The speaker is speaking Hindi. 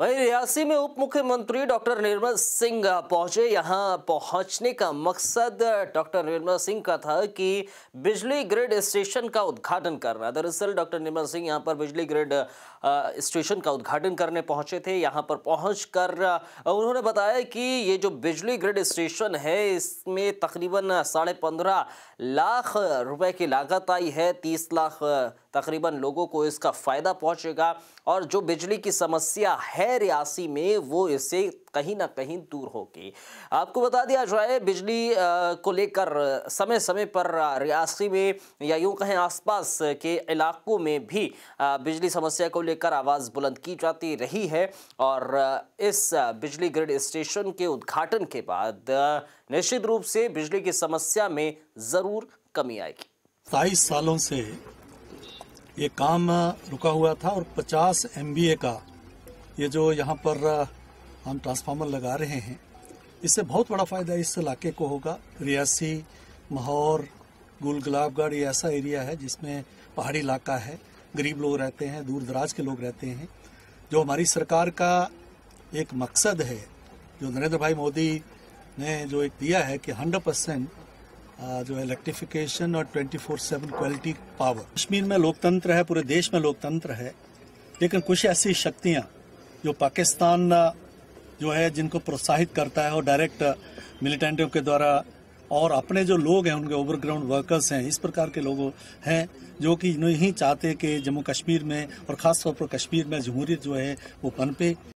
वहीं रियासी में उप मुख्यमंत्री डॉक्टर निर्मल सिंह पहुंचे यहां पहुंचने का मकसद डॉक्टर निर्मल सिंह का था कि बिजली ग्रिड स्टेशन का उद्घाटन करना दरअसल डॉक्टर निर्मल सिंह यहां पर बिजली ग्रिड स्टेशन का उद्घाटन करने पहुंचे थे यहां पर पहुंचकर उन्होंने बताया कि ये जो बिजली ग्रिड स्टेशन है इसमें तकरीबन साढ़े पंद्रह लाख रुपए की लागत आई है तीस लाख तकरीबन लोगों को इसका फ़ायदा पहुँचेगा और जो बिजली की समस्या है रियासी में वो इससे कहीं ना कहीं दूर होगी आपको बता दिया जाए बिजली को लेकर समय समय पर रियासी में या यूँ कहें आसपास के इलाकों में भी बिजली समस्या को लेकर आवाज़ बुलंद की जाती रही है और इस बिजली ग्रिड स्टेशन के उद्घाटन के बाद निश्चित रूप से बिजली की समस्या में ज़रूर कमी आएगी बाईस सालों से ये काम रुका हुआ था और 50 एम का ये जो यहाँ पर हम ट्रांसफार्मर लगा रहे हैं इससे बहुत बड़ा फ़ायदा इस इलाके को होगा रियासी माहौर गुल गुलाबगढ़ ये ऐसा एरिया है जिसमें पहाड़ी इलाका है गरीब लोग रहते हैं दूर दराज के लोग रहते हैं जो हमारी सरकार का एक मकसद है जो नरेंद्र भाई मोदी ने जो एक दिया है कि 100 परसेंट जो है इलेक्ट्रिफिकेशन और 24 सेवन क्वालिटी पावर कश्मीर में लोकतंत्र है पूरे देश में लोकतंत्र है लेकिन कुछ ऐसी शक्तियां जो पाकिस्तान जो है जिनको प्रोत्साहित करता है और डायरेक्ट मिलिटेंटों के द्वारा और अपने जो लोग हैं उनके ओवरग्राउंड वर्कर्स हैं इस प्रकार के लोग हैं जो कि नहीं चाहते कि जम्मू कश्मीर में और ख़ासतौर पर कश्मीर में जमहूरियत जो है वो पनपे